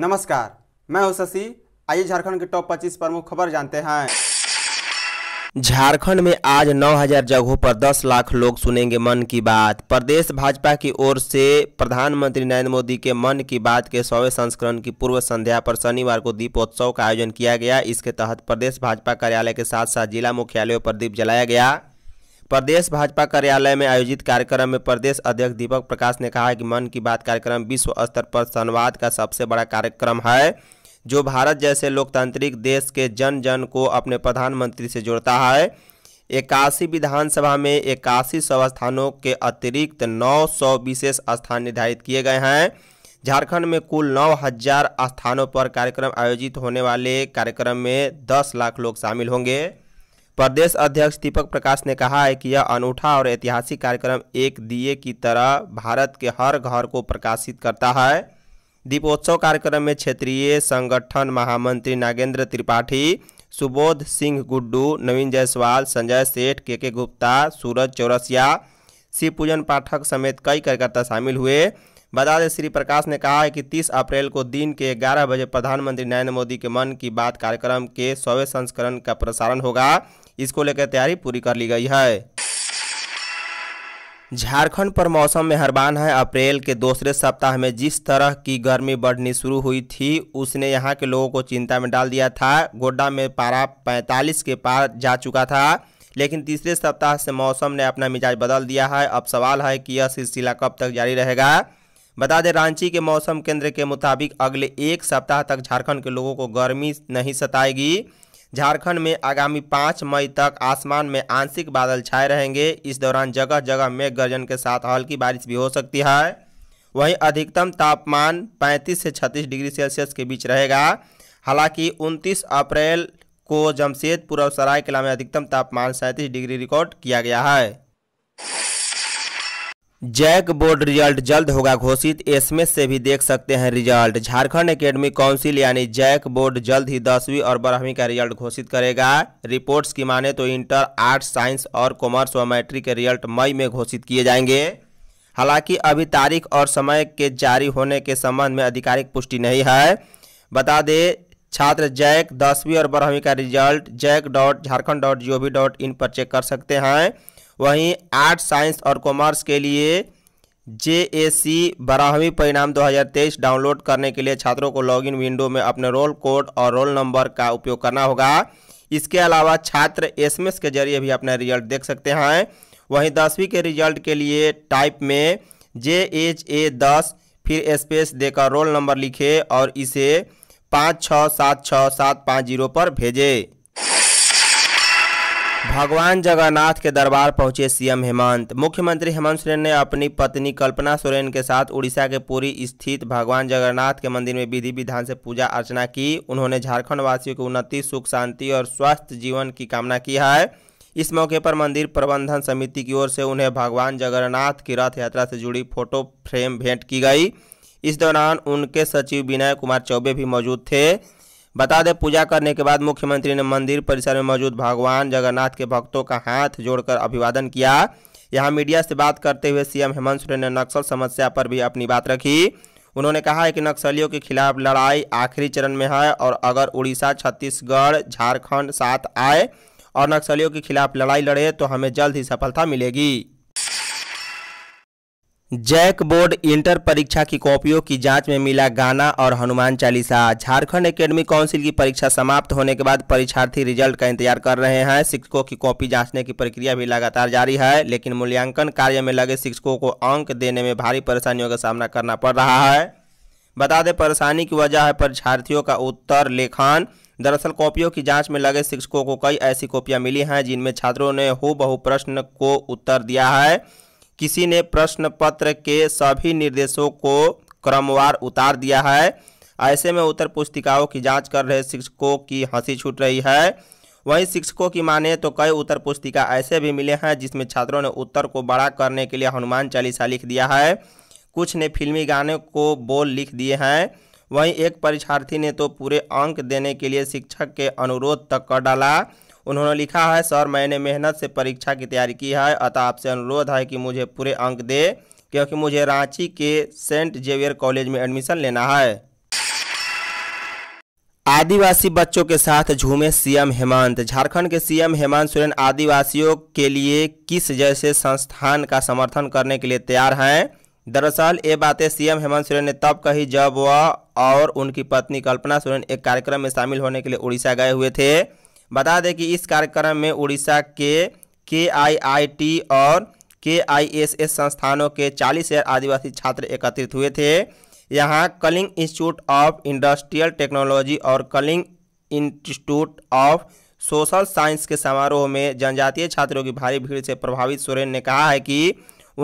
नमस्कार मैं हूं शशि आइए झारखंड के टॉप 25 प्रमुख खबर जानते हैं झारखंड में आज 9000 जगहों पर 10 लाख लोग सुनेंगे मन की बात प्रदेश भाजपा की ओर से प्रधानमंत्री नरेंद्र मोदी के मन की बात के सौवे संस्करण की पूर्व संध्या पर शनिवार को दीपोत्सव का आयोजन किया गया इसके तहत प्रदेश भाजपा कार्यालय के साथ साथ जिला मुख्यालयों पर दीप जलाया गया प्रदेश भाजपा कार्यालय में आयोजित कार्यक्रम में प्रदेश अध्यक्ष दीपक प्रकाश ने कहा कि मन की बात कार्यक्रम विश्व स्तर पर संवाद का सबसे बड़ा कार्यक्रम है जो भारत जैसे लोकतांत्रिक देश के जन जन को अपने प्रधानमंत्री से जोड़ता है इक्यासी विधानसभा में इक्यासी सौ स्थानों के अतिरिक्त नौ सौ विशेष स्थान निर्धारित किए गए हैं झारखंड में कुल नौ हजार स्थानों पर कार्यक्रम आयोजित होने वाले कार्यक्रम में दस लाख लोग शामिल होंगे प्रदेश अध्यक्ष दीपक प्रकाश ने कहा है कि यह अनूठा और ऐतिहासिक कार्यक्रम एक दिए की तरह भारत के हर घर को प्रकाशित करता है दीपोत्सव कार्यक्रम में क्षेत्रीय संगठन महामंत्री नागेंद्र त्रिपाठी सुबोध सिंह गुड्डू नवीन जायसवाल संजय सेठ के के गुप्ता सूरज चौरसिया शिव पूजन पाठक समेत कई कार्यकर्ता शामिल हुए बता दें श्री प्रकाश ने कहा है कि 30 अप्रैल को दिन के 11 बजे प्रधानमंत्री नरेंद्र मोदी के मन की बात कार्यक्रम के सौवें संस्करण का प्रसारण होगा इसको लेकर तैयारी पूरी कर ली गई है झारखंड पर मौसम में हरबान है अप्रैल के दूसरे सप्ताह में जिस तरह की गर्मी बढ़नी शुरू हुई थी उसने यहां के लोगों को चिंता में डाल दिया था गोड्डा में पारा 45 के पार जा चुका था लेकिन तीसरे सप्ताह से मौसम ने अपना मिजाज बदल दिया है अब सवाल है कि यह सिलसिला कब तक जारी रहेगा बता दें रांची के मौसम केंद्र के मुताबिक अगले एक सप्ताह तक झारखंड के लोगों को गर्मी नहीं सताएगी झारखंड में आगामी पाँच मई तक आसमान में आंशिक बादल छाए रहेंगे इस दौरान जगह जगह मेघ गर्जन के साथ हल्की बारिश भी हो सकती है वहीं अधिकतम तापमान 35 से 36 डिग्री सेल्सियस के बीच रहेगा हालांकि 29 अप्रैल को जमशेदपुर और सरायकला में अधिकतम तापमान सैंतीस डिग्री रिकॉर्ड किया गया है जैक बोर्ड रिजल्ट जल्द होगा घोषित एसएमएस से भी देख सकते हैं रिजल्ट झारखंड एकेडमी काउंसिल यानी जैक बोर्ड जल्द ही दसवीं और बारहवीं का रिजल्ट घोषित करेगा रिपोर्ट्स की माने तो इंटर आर्ट्स साइंस और कॉमर्स व मैट्रिक के रिजल्ट मई में घोषित किए जाएंगे हालांकि अभी तारीख और समय के जारी होने के संबंध में आधिकारिक पुष्टि नहीं है बता दें छात्र जैक दसवीं और बारहवीं का result JAC dot Jharkhand dot G O V dot in पर चेक कर सकते हैं वहीं आर्ट साइंस और कॉमर्स के लिए जे ए सी बारहवीं परिणाम 2023 डाउनलोड करने के लिए छात्रों को लॉगिन विंडो में अपने रोल कोड और रोल नंबर का उपयोग करना होगा इसके अलावा छात्र एसएमएस के जरिए भी अपना रिजल्ट देख सकते हैं वहीं दसवीं के रिजल्ट के लिए टाइप में जे एच ए दस फिर स्पेस देकर रोल नंबर लिखे और इसे पाँच छः सात छः सात पाँच जीरो पर भेजें भगवान जगन्नाथ के दरबार पहुंचे सीएम हेमंत मुख्यमंत्री हेमंत सोरेन ने अपनी पत्नी कल्पना सोरेन के साथ उड़ीसा के पुरी स्थित भगवान जगन्नाथ के मंदिर में विधि विधान से पूजा अर्चना की उन्होंने झारखंड वासियों की उन्नति सुख शांति और स्वास्थ्य जीवन की कामना की है इस मौके पर मंदिर प्रबंधन समिति की ओर से उन्हें भगवान जगन्नाथ की रथ यात्रा से जुड़ी फोटो फ्रेम भेंट की गई इस दौरान उनके सचिव विनय कुमार चौबे भी मौजूद थे बता दें पूजा करने के बाद मुख्यमंत्री ने मंदिर परिसर में मौजूद भगवान जगन्नाथ के भक्तों का हाथ जोड़कर अभिवादन किया यहाँ मीडिया से बात करते हुए सीएम हेमंत सोरेन ने नक्सल समस्या पर भी अपनी बात रखी उन्होंने कहा है कि नक्सलियों के खिलाफ लड़ाई आखिरी चरण में है और अगर उड़ीसा छत्तीसगढ़ झारखंड साथ आए और नक्सलियों के खिलाफ लड़ाई लड़े तो हमें जल्द ही सफलता मिलेगी जैक बोर्ड इंटर परीक्षा की कॉपियों की जांच में मिला गाना और हनुमान चालीसा झारखंड एकेडमी काउंसिल की परीक्षा समाप्त होने के बाद परीक्षार्थी रिजल्ट का इंतजार कर रहे हैं शिक्षकों की कॉपी जांचने की प्रक्रिया भी लगातार जारी है लेकिन मूल्यांकन कार्य में लगे शिक्षकों को अंक देने में भारी परेशानियों का सामना करना पड़ रहा है बता दें परेशानी की वजह है परीक्षार्थियों का उत्तर लेखन दरअसल कॉपियों की जांच में लगे शिक्षकों को कई ऐसी कॉपियां मिली हैं जिनमें छात्रों ने हु प्रश्न को उत्तर दिया है किसी ने प्रश्न पत्र के सभी निर्देशों को क्रमवार उतार दिया है ऐसे में उत्तर पुस्तिकाओं की जांच कर रहे शिक्षकों की हंसी छूट रही है वहीं शिक्षकों की माने तो कई उत्तर पुस्तिका ऐसे भी मिले हैं जिसमें छात्रों ने उत्तर को बड़ा करने के लिए हनुमान चालीसा लिख दिया है कुछ ने फिल्मी गाने को बोल लिख दिए हैं वहीं एक परीक्षार्थी ने तो पूरे अंक देने के लिए शिक्षक के अनुरोध तक कर डाला उन्होंने लिखा है सर मैंने मेहनत से परीक्षा की तैयारी की है अतः आपसे अनुरोध है कि मुझे पूरे अंक दे क्योंकि मुझे रांची के सेंट जेवियर कॉलेज में एडमिशन लेना है आदिवासी बच्चों के साथ झूमे सीएम हेमंत झारखंड के सीएम हेमंत सोरेन आदिवासियों के लिए किस जैसे संस्थान का समर्थन करने के लिए तैयार हैं दरअसल ये बातें सीएम हेमंत सोरेन ने तब कही जब वह और उनकी पत्नी कल्पना सोरेन एक कार्यक्रम में शामिल होने के लिए उड़ीसा गए हुए थे बता दें कि इस कार्यक्रम में उड़ीसा के के आई आई टी और के आई एस एस संस्थानों के चालीस हज़ार आदिवासी छात्र एकत्रित हुए थे यहाँ Kalinga institute of industrial technology और Kalinga institute of social science के समारोह में जनजातीय छात्रों की भारी भीड़ से प्रभावित सोरेन ने कहा है कि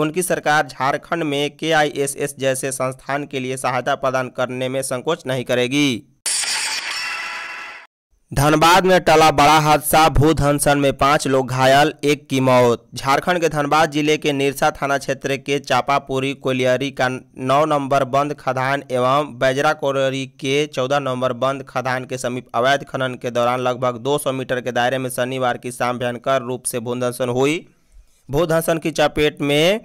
उनकी सरकार झारखंड में के जैसे संस्थान के लिए सहायता प्रदान करने में संकोच नहीं करेगी धनबाद में टला बड़ा हादसा भू धनसन में पांच लोग घायल एक की मौत झारखंड के धनबाद जिले के निरसा थाना क्षेत्र के चापापुरी कोलियरी का नौ नंबर बंद खदान एवं बैजरा कोलरी के चौदह नंबर बंद खदान के समीप अवैध खनन के दौरान लगभग 200 मीटर के दायरे में शनिवार की शाम भयंकर रूप से भूधंसन हुई भूधंसन की चपेट में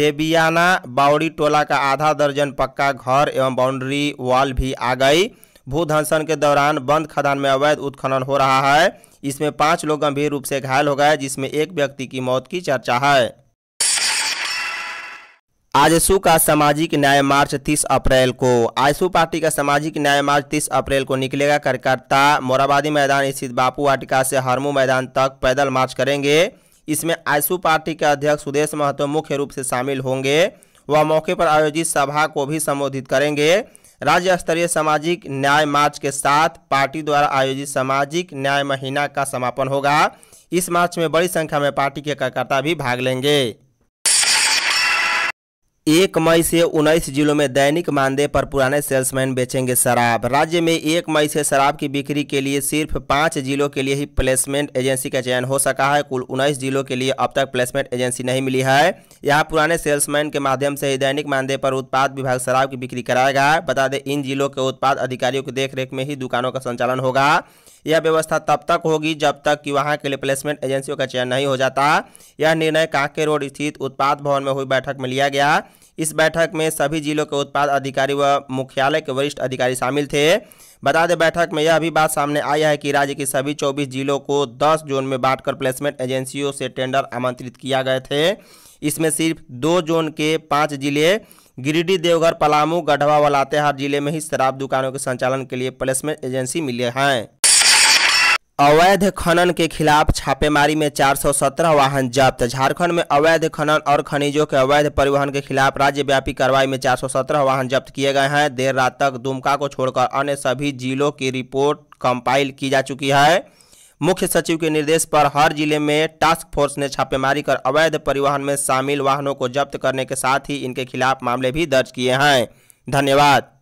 देबियाना बावड़ी टोला का आधा दर्जन पक्का घर एवं बाउंड्री वॉल भी आ गई भूधंसन के दौरान बंद खदान में अवैध उत्खनन हो रहा है इसमें पांच लोग गंभीर रूप से घायल हो गए जिसमें एक व्यक्ति की मौत की चर्चा है आजसू का सामाजिक न्याय मार्च 30 अप्रैल को आजसू पार्टी का सामाजिक न्याय मार्च 30 अप्रैल को निकलेगा कार्यकर्ता मोराबादी मैदान स्थित बापू वाटिका से हरमू मैदान तक पैदल मार्च करेंगे इसमें आजसू पार्टी के अध्यक्ष सुदेश महतो मुख्य रूप से शामिल होंगे वह मौके पर आयोजित सभा को भी संबोधित करेंगे राज्य स्तरीय सामाजिक न्याय मार्च के साथ पार्टी द्वारा आयोजित सामाजिक न्याय महीना का समापन होगा इस मार्च में बड़ी संख्या में पार्टी के कार्यकर्ता भी भाग लेंगे एक मई से उन्नीस जिलों में दैनिक मानदेय पर पुराने सेल्समैन बेचेंगे शराब राज्य में एक मई से शराब की बिक्री के लिए सिर्फ पाँच जिलों के लिए ही प्लेसमेंट एजेंसी का चयन हो सका है कुल उन्नीस जिलों के लिए अब तक प्लेसमेंट एजेंसी नहीं मिली है यहाँ पुराने सेल्समैन के माध्यम से ही दैनिक मानदेय पर उत्पाद विभाग शराब की बिक्री कराएगा बता दें इन जिलों के उत्पाद अधिकारियों की देखरेख में ही दुकानों का संचालन होगा यह व्यवस्था तब तक होगी जब तक कि वहाँ के लिए प्लेसमेंट एजेंसियों का चयन नहीं हो जाता यह निर्णय कांके रोड स्थित उत्पाद भवन में हुई बैठक में लिया गया इस बैठक में सभी जिलों के उत्पाद अधिकारी व मुख्यालय के वरिष्ठ अधिकारी शामिल थे बता दें बैठक में यह भी बात सामने आई है कि राज्य के सभी 24 जिलों को 10 जोन में बांटकर प्लेसमेंट एजेंसियों से टेंडर आमंत्रित किया गए थे इसमें सिर्फ दो जोन के पाँच जिले गिरिडीह देवघर पलामू गढ़वा व लातेहार जिले में ही शराब दुकानों के संचालन के लिए प्लेसमेंट एजेंसी मिले हैं अवैध खनन के खिलाफ छापेमारी में 417 वाहन जब्त झारखंड में अवैध खनन और खनिजों के अवैध परिवहन के खिलाफ राज्यव्यापी कार्रवाई में 417 वाहन जब्त किए गए हैं देर रात तक दुमका को छोड़कर अन्य सभी जिलों की रिपोर्ट कंपाइल की जा चुकी है मुख्य सचिव के निर्देश पर हर जिले में टास्क फोर्स ने छापेमारी कर अवैध परिवहन में शामिल वाहनों को जब्त करने के साथ ही इनके खिलाफ मामले भी दर्ज किए हैं धन्यवाद